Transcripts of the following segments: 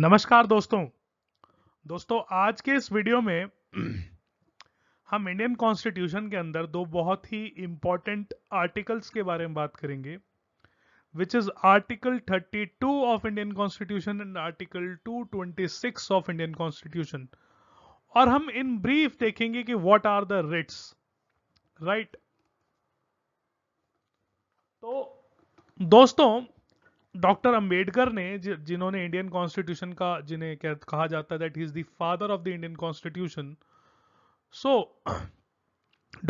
नमस्कार दोस्तों दोस्तों आज के इस वीडियो में हम इंडियन कॉन्स्टिट्यूशन के अंदर दो बहुत ही इंपॉर्टेंट आर्टिकल्स के बारे में बात करेंगे which is article 32 of Indian constitution and article 226 of Indian constitution और हम इन ब्रीफ देखेंगे कि what are the writs right तो दोस्तों डॉक्टर अंबेडकर ने जिन्होंने इंडियन कॉन्स्टिट्यूशन का जिन्हें कहा जाता है that is the father of the Indian constitution so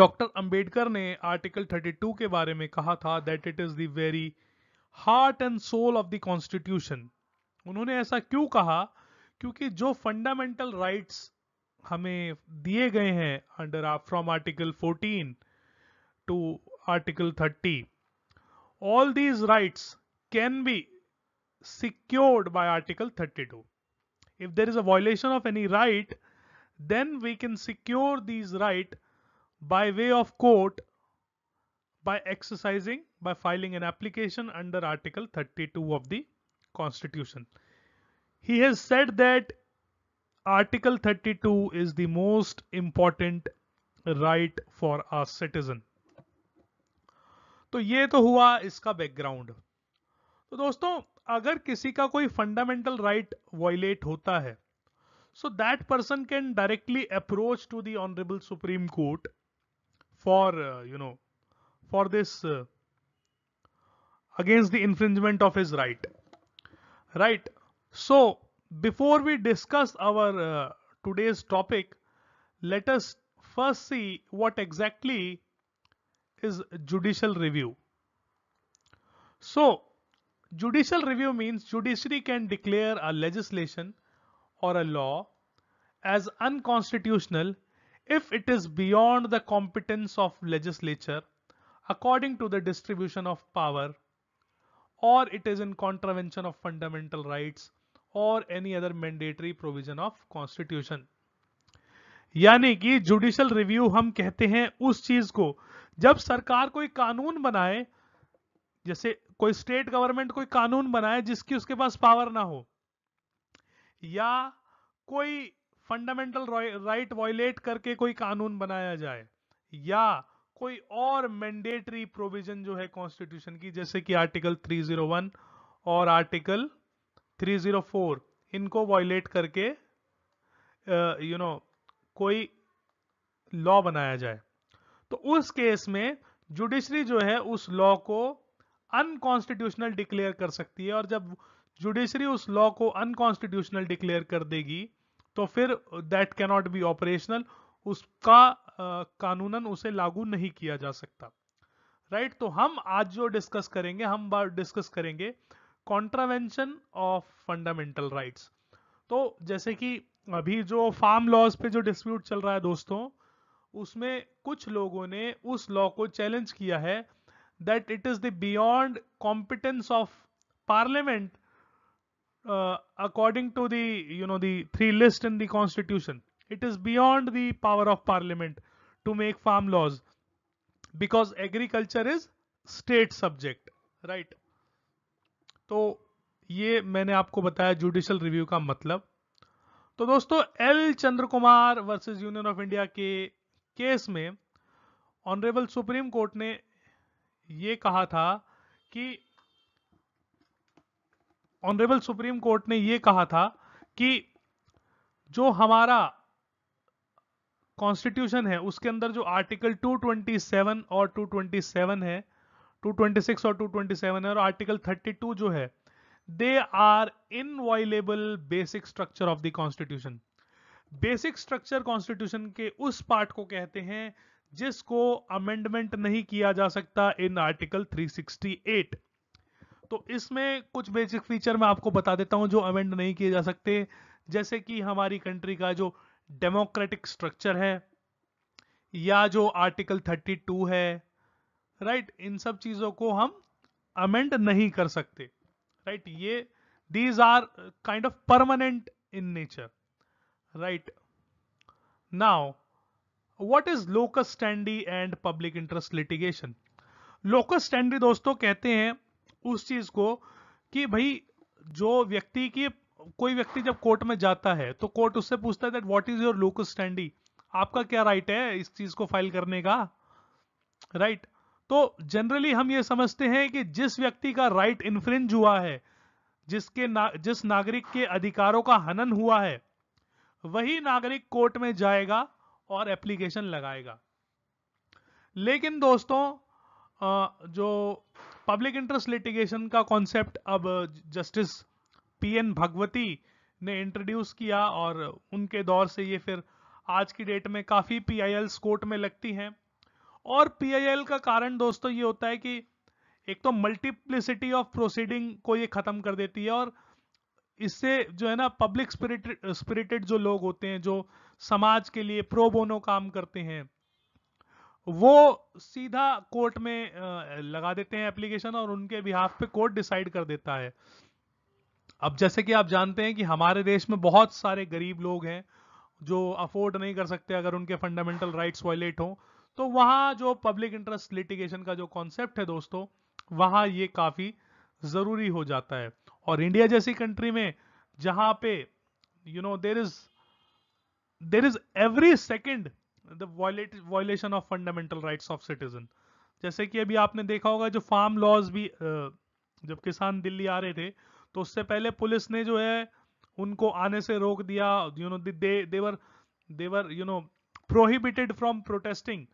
doctor Ambedkar ने आर्टिकल 32 के बारे में कहा था that it is the very heart and soul of the constitution उन्होंने ऐसा क्यों कहा क्योंकि जो फंडामेंटल राइट्स हमें दिए गए हैं under from article 14 to article 30 all these rights can be secured by Article 32. If there is a violation of any right, then we can secure these right by way of court by exercising, by filing an application under Article 32 of the Constitution. He has said that Article 32 is the most important right for a citizen. So, ये तो हुआ इसका background. तो दोस्तों अगर किसी का कोई फंडामेंटल राइट वॉयलेट होता है so that person can directly approach to the honourable Supreme Court for you know for this against the infringement of his right right so before we discuss our today's topic let's first see what exactly is judicial review so so, Judicial review means judiciary can declare a legislation or a law as unconstitutional if it is beyond the competence of legislature according to the distribution of power or it is in contravention of fundamental rights और any other mandatory provision of constitution यानी कि judicial review हम कहते हैं उस चीज को जब सरकार कोई कानून बनाए जैसे कोई स्टेट गवर्नमेंट कोई कानून बनाए जिसकी उसके पास पावर ना हो या कोई फंडामेंटल राइट वॉयलेट करके कोई कानून बनाया जाए या कोई और मैंडेटरी प्रोविजन जो है कॉन्स्टिट्यूशन की जैसे कि आर्टिकल 301 और आर्टिकल 304 इनको वॉयलेट करके यू नो you know, कोई लॉ बनाया जाए तो उस केस में जुडिशरी जो है उस लॉ को अनकॉन्स्टिट्यूशनल डिक्लेयर कर सकती है और जब जुडिशरी उस लॉ को अनकॉन्स्टिट्यूशनल डिक्लेयर कर देगी तो फिर दैट कैनॉट बी ऑपरेशनल उसका कानूनन उसे लागू नहीं किया जा सकता राइट right? तो हम आज जो डिस्कस करेंगे हम डिस्कस करेंगे कॉन्ट्रावेंशन ऑफ फंडामेंटल राइट्स तो जैसे कि अभी जो फार्म लॉज पे जो डिस्प्यूट चल रहा है दोस्तों उसमें कुछ लोगों ने उस लॉ को चैलेंज किया है that it is the beyond competence of parliament uh, according to the you know the three list in the constitution it is beyond the power of parliament to make farm laws because agriculture is state subject right तो ये मैंने आपको बताया judicial review का मतलब तो दोस्तों L Chandra Kumar versus Union of India के केस में ऑनरेबल सुप्रीम कोर्ट ने ये कहा था कि ऑनरेबल सुप्रीम कोर्ट ने ये कहा था कि जो हमारा कॉन्स्टिट्यूशन है उसके अंदर जो आर्टिकल 227 और 227 है 226 और 227 है और आर्टिकल 32 जो है they are inviolable basic structure of the constitution basic structure constitution के उस पार्ट को कहते हैं जिसको अमेंडमेंट नहीं किया जा सकता इन आर्टिकल 368 तो इसमें कुछ बेसिक फीचर मैं आपको बता देता हूं जो अमेंड नहीं किए जा सकते जैसे कि हमारी कंट्री का जो डेमोक्रेटिक स्ट्रक्चर है या जो आर्टिकल 32 है राइट इन सब चीजों को हम अमेंड नहीं कर सकते राइट ये these are kind of permanent in nature right now what is locus standi and public interest litigation locus standi दोस्तों कहते हैं उस चीज को कि भाई जो व्यक्ति की कोई व्यक्ति जब कोर्ट में जाता है तो कोर्ट उससे पूछता है that what is your locus standi आपका क्या राइट है इस चीज को फाइल करने का राइट right? तो जनरली हम ये समझते हैं कि जिस व्यक्ति का राइट इन्फ्रिंज हुआ है जिसके ना, जिस नागरिक के अधिकारों का हनन हुआ है वही नागरिक कोर्ट में जाएगा और एप्लीकेशन लगाएगा लेकिन दोस्तों जो पब्लिक इंटरेस्ट लिटिगेशन का कॉन्सेप्ट अब जस्टिस पी एन भगवती ने इंट्रोड्यूस किया और उनके दौर से ये फिर आज की डेट में काफ़ी पी कोर्ट में लगती हैं और पी का कारण दोस्तों ये होता है कि एक तो मल्टीप्लिसिटी ऑफ प्रोसीडिंग को ये ख़त्म कर देती है और इससे जो है ना पब्लिक स्पिरिटेड जो लोग होते हैं जो समाज के लिए प्रो बोनो काम करते हैं वो सीधा कोर्ट में लगा देते हैं एप्लीकेशन और उनके बिहाफ पे कोर्ट डिसाइड कर देता है अब जैसे कि आप जानते हैं कि हमारे देश में बहुत सारे गरीब लोग हैं जो अफोर्ड नहीं कर सकते अगर उनके फंडामेंटल राइट्स वायलेट हों तो वहाँ जो पब्लिक इंटरेस्ट लिटिगेशन का जो कॉन्सेप्ट है दोस्तों वहाँ ये काफ़ी ज़रूरी हो जाता है और इंडिया जैसी कंट्री में जहाँ पे you know there is there is every second the violation of fundamental rights of citizen जैसे कि अभी आपने देखा होगा जो फार्म लॉज भी जब किसान दिल्ली आ रहे थे तो उससे पहले पुलिस ने जो है उनको आने से रोक दिया you know they they were they were you know prohibited from protesting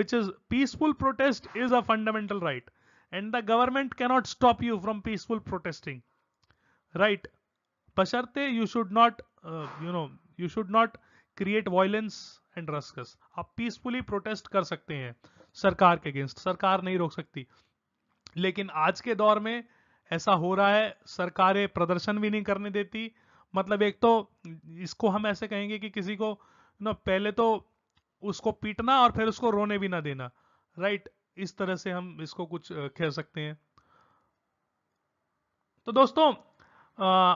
which is peaceful protest is a fundamental right and the government cannot stop you from peaceful protesting right बशर्ते you should not you know you should not create violence and ruckus आप peacefully protest कर सकते हैं सरकार के against सरकार नहीं रोक सकती लेकिन आज के दौर में ऐसा हो रहा है सरकारें प्रदर्शन भी नहीं करने देती मतलब एक तो इसको हम ऐसे कहेंगे कि किसी को ना पहले तो उसको पीटना और फिर उसको रोने भी ना देना राइट इस तरह से हम इसको कुछ कह सकते हैं तो दोस्तों आ,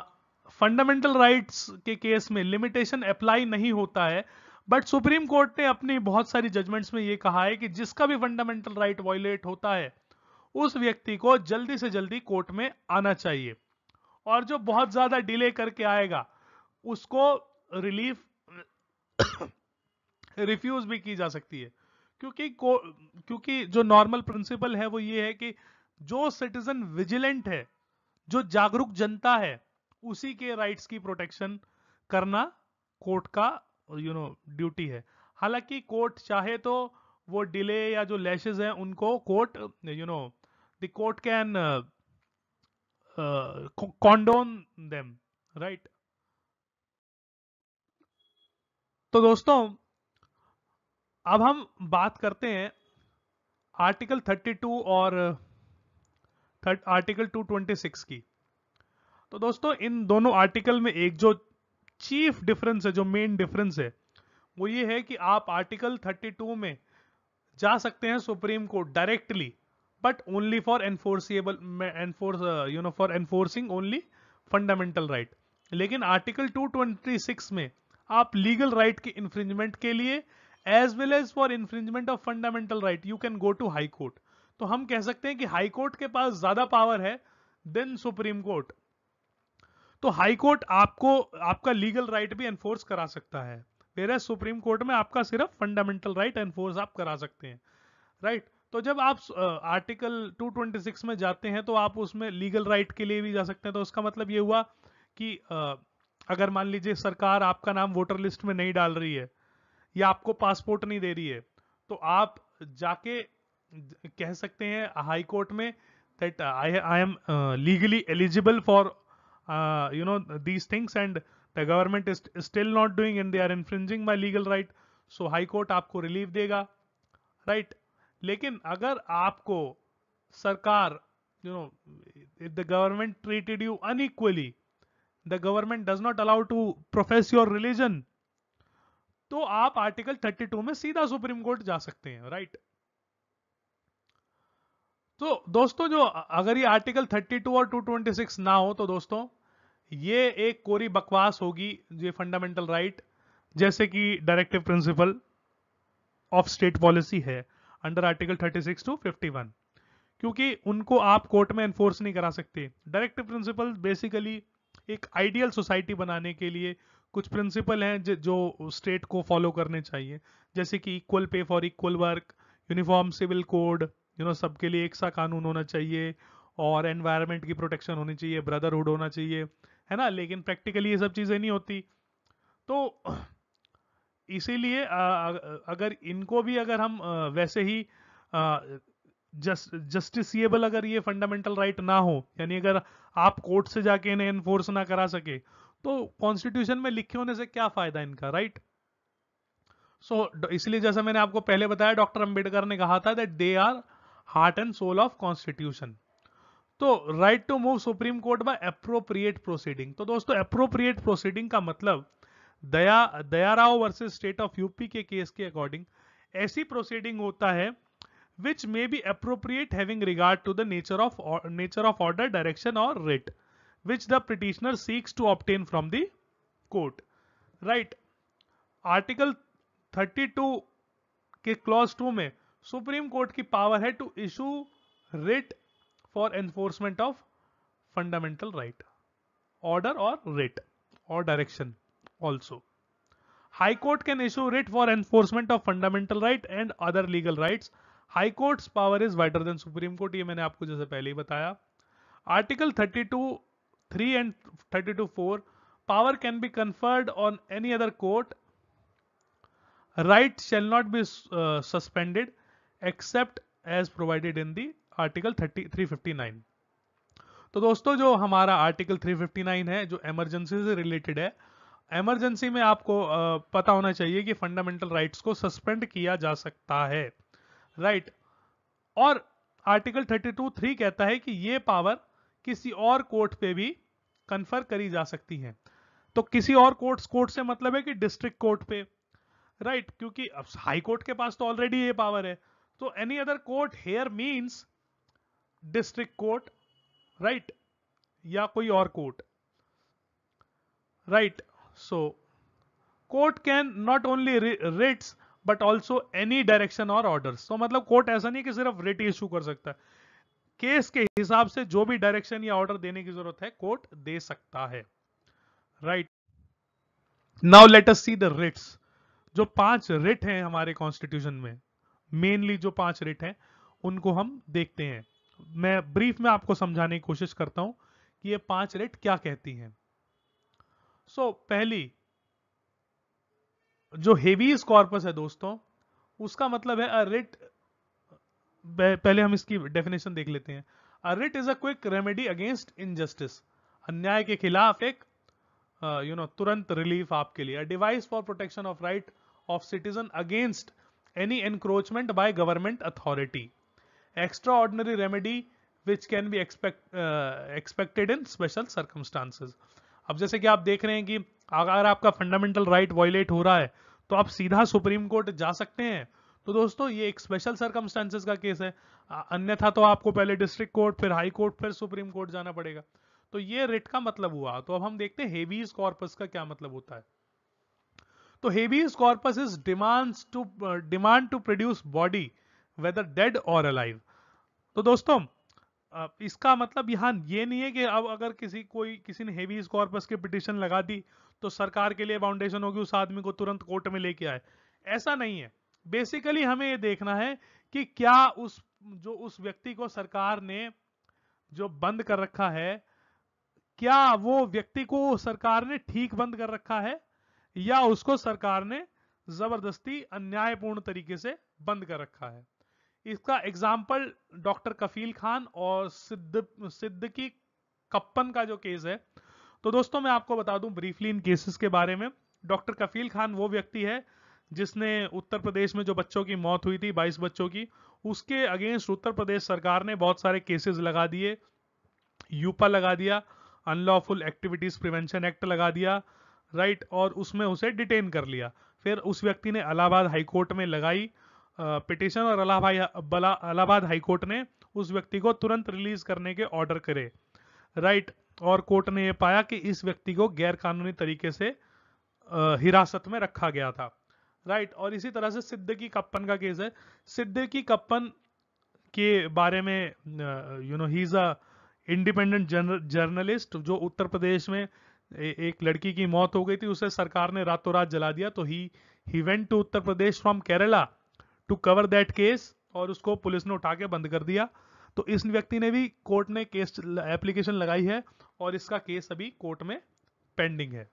फंडामेंटल राइट्स के केस में लिमिटेशन अप्लाई नहीं होता है बट सुप्रीम कोर्ट ने अपनी बहुत सारी जजमेंट्स में ये कहा है कि जिसका भी फंडामेंटल राइट वायोलेट होता है उस व्यक्ति को जल्दी से जल्दी कोर्ट में आना चाहिए और जो बहुत ज्यादा डिले करके आएगा उसको रिलीफ रिफ्यूज भी की जा सकती है क्योंकि क्योंकि जो नॉर्मल प्रिंसिपल है वो ये है कि जो सिटीजन विजिलेंट है जो जागरूक जनता है उसी के राइट्स की प्रोटेक्शन करना कोर्ट का यू नो ड्यूटी है हालांकि कोर्ट चाहे तो वो डिले या जो लैशेज हैं उनको court you know the court can condone them right तो दोस्तों अब हम बात करते हैं आर्टिकल 32 और आर्टिकल uh, 226 की तो दोस्तों इन दोनों आर्टिकल में एक जो चीफ डिफरेंस है जो मेन डिफरेंस है वो ये है कि आप आर्टिकल 32 में जा सकते हैं supreme court directly but only for enforceable enforce you know for enforcing only fundamental right लेकिन आर्टिकल 226 में आप लीगल राइट right के इन्फ्रिंजमेंट के लिए as well as for infringement of fundamental right you can go to high court तो हम कह सकते हैं कि हाई कोर्ट के पास ज्यादा पावर है देन सुप्रीम कोर्ट तो हाई कोर्ट आपको आपका लीगल राइट भी एनफोर्स करा सकता है वेर सुप्रीम कोर्ट में आपका सिर्फ फंडामेंटल राइट एनफोर्स आप करा सकते हैं राइट right? तो जब आप आर्टिकल 226 में जाते हैं तो आप उसमें लीगल राइट के लिए भी जा सकते हैं तो उसका मतलब ये हुआ कि uh, अगर मान लीजिए सरकार आपका नाम वोटर लिस्ट में नहीं डाल रही है या आपको पासपोर्ट नहीं दे रही है तो आप जाके कह सकते हैं हाई कोर्ट में that I I am legally eligible for uh, you know these things and the government is still not doing and they are infringing my legal right so high court aapko relief dega right? lekin agar aapko sarkar you know if the government treated you unequally the government does not allow to profess your religion तो आप article 32 में सीधा supreme court जा सकते हैं right तो दोस्तों जो अगर ये आर्टिकल 32 और 226 ना हो तो दोस्तों ये एक कोरी बकवास होगी ये फंडामेंटल राइट जैसे कि directive principle of state policy है अंडर आर्टिकल 36 टू 51 क्योंकि उनको आप कोर्ट में एनफोर्स नहीं करा सकते डायरेक्टिव प्रिंसिपल बेसिकली एक आइडियल सोसाइटी बनाने के लिए कुछ प्रिंसिपल हैं जो स्टेट को फॉलो करने चाहिए जैसे कि equal pay for equal work uniform civil code you know सबके लिए एक सा कानून होना चाहिए और एनवायरनमेंट की प्रोटेक्शन होनी चाहिए ब्रदरहुड होना चाहिए है ना लेकिन प्रैक्टिकली ये सब चीज़ें नहीं होती तो इसीलिए अगर इनको भी अगर हम वैसे ही जस्ट जस्टिसिएबल अगर ये फंडामेंटल राइट ना हो यानी अगर आप कोर्ट से जाके इन्हें एनफोर्स ना करा सके तो कॉन्स्टिट्यूशन में लिखे होने से क्या फायदा इनका राइट सो so, इसलिए जैसा मैंने आपको पहले बताया डॉक्टर अंबेडकर ने कहा था that they are heart and soul of constitution तो right to move supreme court by appropriate proceeding तो दोस्तों अप्रोप्रिएट प्रोसीडिंग का मतलब Daya Rao versus state of UP के केस के अकॉर्डिंग ऐसी प्रोसीडिंग होता है which may be appropriate having regard to the nature of nature of order direction और writ which the petitioner seeks to obtain from the court right article 32 के clause two में supreme court की power है to issue writ for enforcement of fundamental right order or writ or direction also high court can issue writ for enforcement of fundamental right and other legal rights high court's power is wider than supreme court ये मैंने आपको जैसे पहले ही बताया article 32 3 and 32 4 power can be conferred on any other court right shall not be uh, suspended except as provided in the article thirty three fifty nine तो दोस्तों जो हमारा आर्टिकल 359 है जो एमरजेंसी से रिलेटेड है एमरजेंसी में आपको पता होना चाहिए कि फंडामेंटल राइट्स को सस्पेंड किया जा सकता है राइट और आर्टिकल 32 थ्री कहता है कि ये पावर किसी और कोर्ट पे भी कन्फर करी जा सकती है तो किसी और कोर्ट कोर्ट से मतलब है कि डिस्ट्रिक्ट कोर्ट पे राइट right, क्योंकि अब हाई कोर्ट के पास तो ऑलरेडी ये पावर है तो any other court here means district court right या कोई और court right so court can not only writs but also any direction और ऑर्डर सो मतलब कोर्ट ऐसा नहीं कि सिर्फ रिट इशू कर सकता है केस के हिसाब से जो भी डायरेक्शन या ऑर्डर देने की जरूरत है कोर्ट दे सकता है right now let us see the writs जो पांच रिट हैं हमारे कॉन्स्टिट्यूशन में मेनली जो पांच रिट हैं उनको हम देखते हैं मैं ब्रीफ में आपको समझाने की कोशिश करता हूं कि ये पांच रेट क्या कहती हैं सो so, पहली जो हेवी स्कॉर्पस है दोस्तों उसका मतलब है अ रिट पहले हम इसकी डेफिनेशन देख लेते हैं a writ is a quick remedy against injustice अन्याय के खिलाफ एक यू नो तुरंत रिलीफ आपके लिए device for protection of right of citizen against any encroachment by government authority extraordinary remedy which can be expect, uh, expected in special circumstances. अब जैसे कि आप देख रहे हैं कि अगर आपका फंडामेंटल राइट वायलेट हो रहा है तो आप सीधा सुप्रीम कोर्ट जा सकते हैं तो दोस्तों ये एक स्पेशल सर्कमस्टांसेस का केस है अन्यथा तो आपको पहले डिस्ट्रिक्ट कोर्ट फिर हाई कोर्ट फिर सुप्रीम कोर्ट जाना पड़ेगा तो ये रिट का मतलब हुआ तो अब हम देखते हैं हेवीज कॉर्पस का क्या मतलब होता है तो habeas corpus is demands to demand to produce body whether dead और अलाइव तो दोस्तों इसका मतलब यहाँ ये नहीं है कि अब अगर किसी कोई किसी ने हेवी स्कॉर्पस की पिटिशन लगा दी तो सरकार के लिए फाउंडेशन होगी उस आदमी को तुरंत कोर्ट में लेके आए ऐसा नहीं है बेसिकली हमें ये देखना है कि क्या उस जो उस व्यक्ति को सरकार ने जो बंद कर रखा है क्या वो व्यक्ति को सरकार ने ठीक बंद कर रखा है या उसको सरकार ने जबरदस्ती अन्यायपूर्ण तरीके से बंद कर रखा है इसका एग्जाम्पल डॉक्टर कफील खान और सिद्ध सिद्ध की कप्पन का जो केस है तो दोस्तों मैं आपको बता दूं ब्रीफली इन केसेस के बारे में डॉक्टर कफील खान वो व्यक्ति है जिसने उत्तर प्रदेश में जो बच्चों की मौत हुई थी 22 बच्चों की उसके अगेंस्ट उत्तर प्रदेश सरकार ने बहुत सारे केसेस लगा दिए यूपा लगा दिया अनलॉफुल एक्टिविटीज प्रिवेंशन एक्ट लगा दिया राइट और उसमें उसे डिटेन कर लिया फिर उस व्यक्ति ने इलाहाबाद हाईकोर्ट में लगाई पिटिशन और इलाहाबाद हाईकोर्ट ने उस व्यक्ति को तुरंत रिलीज करने के ऑर्डर करे राइट और कोर्ट ने यह पाया कि इस व्यक्ति को गैर कानूनी तरीके से हिरासत में रखा गया था राइट और इसी तरह से सिद्दीकी कप्पन का केस है सिद्दीकी कप्पन के बारे में you know he is a independent journalist जो उत्तर प्रदेश में ए, एक लड़की की मौत हो गई थी उसे सरकार ने रातों रात जला दिया तो he he went to Uttar Pradesh from Kerala to cover that case और उसको पुलिस ने उठा के बंद कर दिया तो इस व्यक्ति ने भी कोर्ट ने केस एप्लीकेशन लगाई है और इसका केस अभी कोर्ट में पेंडिंग है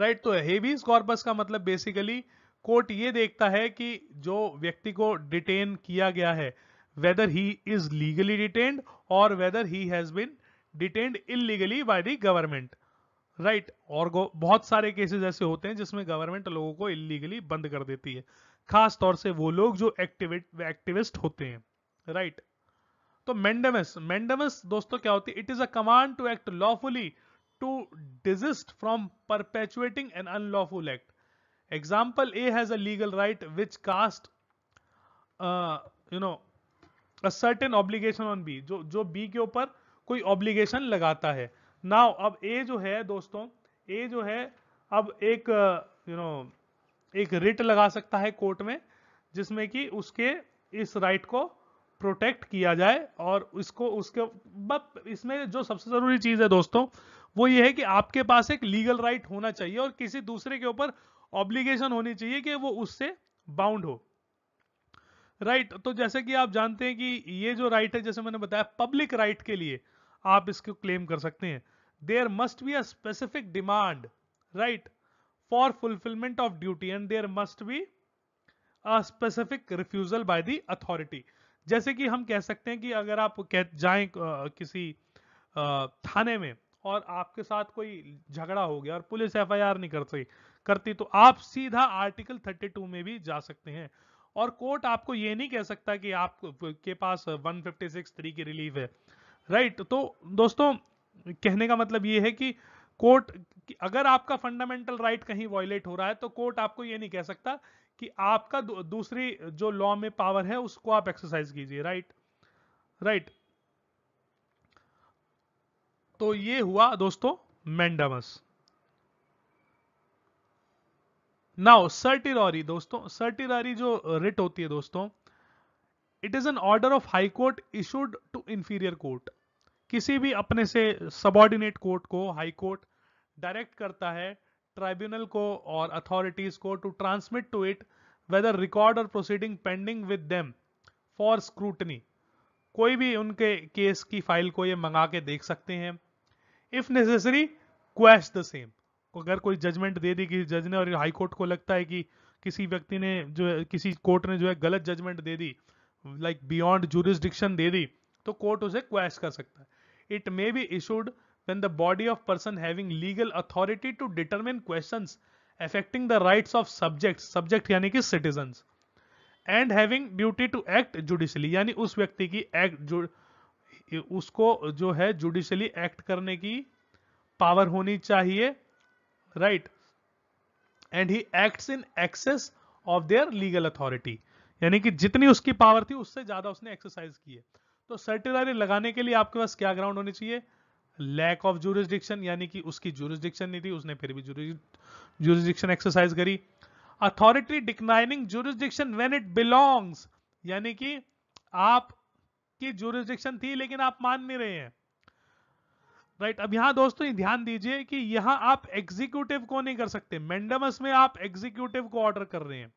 राइट right, तो हेवी स्कॉर्पस का मतलब बेसिकली कोर्ट ये देखता है कि जो व्यक्ति को डिटेन किया गया है whether he is legally detained और whether he has been detained illegally by the government right और बहुत सारे केसेस ऐसे होते हैं जिसमें गवर्नमेंट लोगों को इलीगली बंद कर देती है खास तौर से वो लोग जो एक्टिविट एक्टिविस्ट होते हैं राइट तो मेंडेमस मेंडेमस दोस्तों क्या होती है it is a command to act lawfully to desist from perpetuating an unlawful act example A has a legal right which cast you know a certain obligation on B जो जो B के ऊपर कोई ऑब्लिगेशन लगाता है now अब ए जो है दोस्तों ए जो है अब एक यू uh, नो एक रिट लगा सकता है कोर्ट में जिसमें कि उसके इस राइट को प्रोटेक्ट किया जाए और इसको उसके इसमें जो सबसे ज़रूरी चीज़ है दोस्तों वो ये है कि आपके पास एक लीगल राइट होना चाहिए और किसी दूसरे के ऊपर ऑब्लिगेशन होनी चाहिए कि वो उससे बाउंड हो राइट right, तो जैसे कि आप जानते हैं कि ये जो राइट right है जैसे मैंने बताया पब्लिक राइट right के लिए आप इसको क्लेम कर सकते हैं there must be a specific demand right for fulfilment of duty and there must be a specific refusal by the authority जैसे कि हम कह सकते हैं कि अगर आप जाए किसी थाने में और आपके साथ कोई झगड़ा हो गया और पुलिस एफआईआर नहीं करती करती तो आप सीधा आर्टिकल 32 में भी जा सकते हैं और कोर्ट आपको ये नहीं कह सकता कि आप के पास 156 थ्री की रिलीफ है राइट तो दोस्तों कहने का मतलब ये है कि कोर्ट अगर आपका फंडामेंटल राइट कहीं वॉयलेट हो रहा है तो कोर्ट आपको ये नहीं कह सकता कि आपका दूसरी जो लॉ में पावर है उसको आप एक्सरसाइज कीजिए राइट राइट तो ये हुआ दोस्तों मैंडमस नाउ सर्टिरारी दोस्तों सर्टिरारी जो रिट होती है दोस्तों it is an order of high court issued to inferior court किसी भी अपने से सबॉर्डिनेट कोर्ट को हाई कोर्ट डायरेक्ट करता है ट्राइब्यूनल को और अथॉरिटीज को to transmit to it whether record और proceeding pending with them for scrutiny कोई भी उनके केस की फाइल को ये मंगा के देख सकते हैं if necessary question the same अगर कोई जजमेंट दे दी किसी जज ने और हाई कोर्ट को लगता है कि किसी व्यक्ति ने जो है किसी कोर्ट ने जो है गलत जजमेंट दे दी लाइक बियॉन्ड जूरिस्डिक्शन दे दी तो कोर्ट उसे क्वेश कर सकता है it may be issued when the body of person having legal authority to determine questions affecting the rights of subjects subject यानी कि citizens and having duty to act judicially यानी उस व्यक्ति की act उसको जो है judicially act करने की power होनी चाहिए right and he acts in excess of their legal authority यानी कि जितनी उसकी पावर थी उससे ज्यादा उसने एक्सरसाइज की है तो सर्टिलरी लगाने के लिए आपके पास क्या ग्राउंड होनी चाहिए लैक ऑफ जूरिस्डिक्शन यानी कि उसकी जूरिस्डिक्शन नहीं थी उसने फिर भी जूरिस्डिक्शन एक्सरसाइज करी authority declining jurisdiction when it belongs यानी कि आप की जूरिस्डिक्शन थी लेकिन आप मान नहीं रहे हैं राइट right, अब यहां दोस्तों ध्यान दीजिए कि यहां आप एग्जीक्यूटिव को नहीं कर सकते मेंडमस में आप एग्जीक्यूटिव को ऑर्डर कर रहे हैं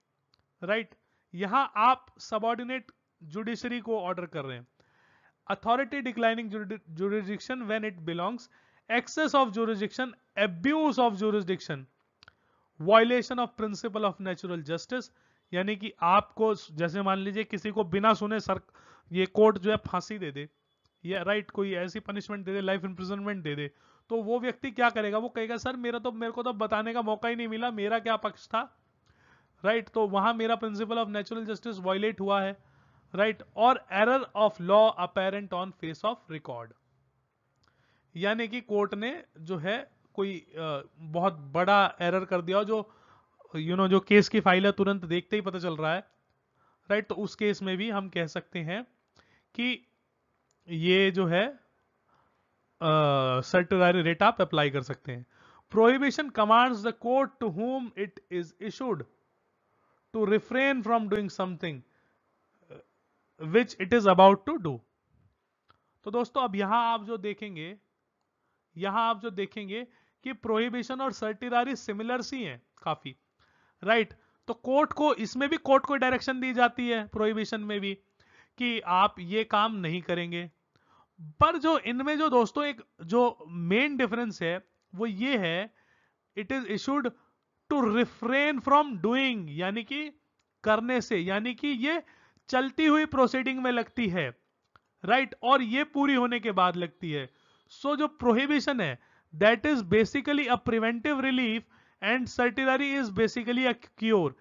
राइट right? यहां आप सबॉर्डिनेट जुडिशरी को ऑर्डर कर रहे हैं authority declining jurisdiction when it belongs excess of jurisdiction abuse of jurisdiction violation of principle of natural justice यानी कि आपको जैसे मान लीजिए किसी को बिना सुने सर ये कोर्ट जो है फांसी दे दे या राइट कोई ऐसी पनिशमेंट दे दे लाइफ इंप्रिजनमेंट दे दे तो वो व्यक्ति क्या करेगा वो कहेगा सर मेरा तो मेरे को तो बताने का मौका ही नहीं मिला मेरा क्या पक्ष था राइट right, तो वहां मेरा principle of natural justice violate हुआ है राइट और error of law apparent on face of record यानी कि कोर्ट ने जो है कोई बहुत बड़ा एरर कर दिया जो यू you नो know, जो केस की फाइल है तुरंत देखते ही पता चल रहा है राइट तो उस केस में भी हम कह सकते हैं कि ये जो है सर्टरी रेट आप अप्लाई कर सकते हैं prohibition commands the court to whom it is issued to refrain from doing something which it is about to do तो दोस्तों अब यहां आप जो देखेंगे यहां आप जो देखेंगे कि प्रोहिबिशन और सर्टिरारी सिमिलर सी हैं काफी राइट right? तो कोर्ट को इसमें भी कोर्ट को डायरेक्शन दी जाती है प्रोहिबिशन में भी कि आप ये काम नहीं करेंगे पर जो इनमें जो दोस्तों एक जो मेन डिफरेंस है वो ये है it is issued to refrain from doing यानी कि करने से यानी कि ये चलती हुई प्रोसीडिंग में लगती है राइट right? और ये पूरी होने के बाद लगती है सो so, जो प्रोहिबिशन है that is basically a preventive relief and certiorari is basically a cure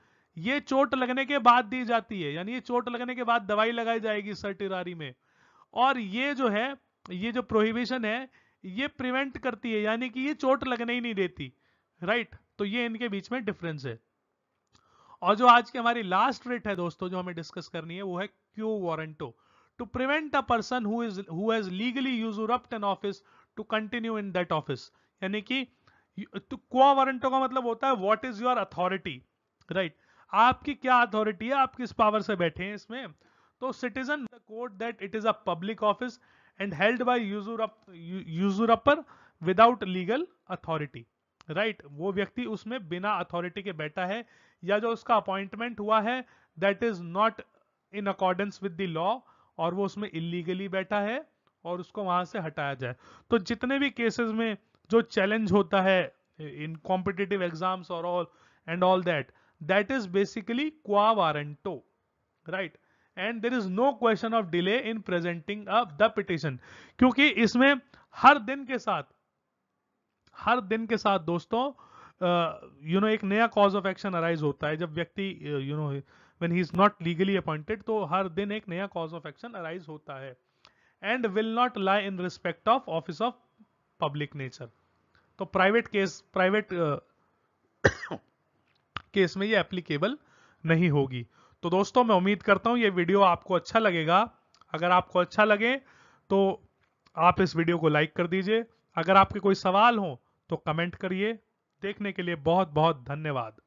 ये चोट लगने के बाद दी जाती है यानी ये चोट लगने के बाद दवाई लगाई जाएगी सर्टिलरी में और ये जो है ये जो प्रोहिबिशन है ये प्रिवेंट करती है यानी कि ये चोट लगने ही नहीं देती राइट right? तो ये इनके बीच में डिफरेंस है और जो आज की हमारी लास्ट रेट है दोस्तों जो हमें डिस्कस करनी है वो है quo warranto to prevent a person who legally use an office to continue in that office यानी कि क्वा वारंटो का मतलब होता है what is your authority right आपकी क्या अथॉरिटी है आप किस पावर से बैठे हैं इसमें तो citizen court that it is a public office and held by upper without legal authority right वो व्यक्ति उसमें बिना अथॉरिटी के बैठा है या जो उसका अपॉइंटमेंट हुआ है that is not in accordance with the law और वो उसमें इलीगली बैठा है और उसको वहां से हटाया जाए तो जितने भी केसेस में जो चैलेंज होता है इन कॉम्पिटेटिव एग्जाम्स और all and all that that is basically quo warranto right and there is no question of delay in presenting of the petition क्योंकि इसमें हर दिन के साथ हर दिन के साथ दोस्तों यू uh, नो एक नया कॉज ऑफ एक्शन अराइज होता है जब व्यक्ति you know when he is not legally appointed तो हर दिन एक नया कॉज ऑफ एक्शन अराइज होता है and will not lie in respect of office of public nature तो प्राइवेट केस प्राइवेट केस में ये एप्लीकेबल नहीं होगी तो दोस्तों मैं उम्मीद करता हूँ ये वीडियो आपको अच्छा लगेगा अगर आपको अच्छा लगे तो आप इस वीडियो को लाइक कर दीजिए अगर आपके कोई सवाल हो तो कमेंट करिए देखने के लिए बहुत बहुत धन्यवाद